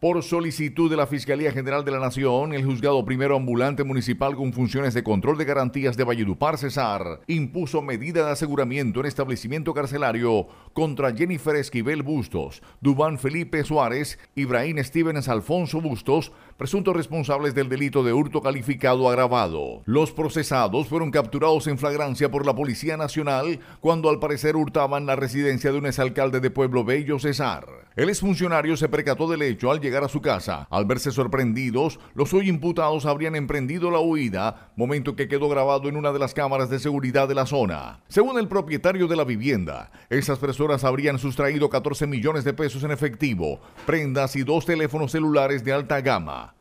Por solicitud de la Fiscalía General de la Nación, el juzgado primero ambulante municipal con funciones de control de garantías de Valledupar, Cesar, impuso medida de aseguramiento en establecimiento carcelario contra Jennifer Esquivel Bustos, Dubán Felipe Suárez, Ibrahim Stevens Alfonso Bustos, presuntos responsables del delito de hurto calificado agravado. Los procesados fueron capturados en flagrancia por la Policía Nacional cuando al parecer hurtaban la residencia de un exalcalde de Pueblo Bello, Cesar. El exfuncionario se percató del hecho al llegar a su casa. Al verse sorprendidos, los hoy imputados habrían emprendido la huida, momento que quedó grabado en una de las cámaras de seguridad de la zona. Según el propietario de la vivienda, esas personas habrían sustraído 14 millones de pesos en efectivo, prendas y dos teléfonos celulares de alta gama.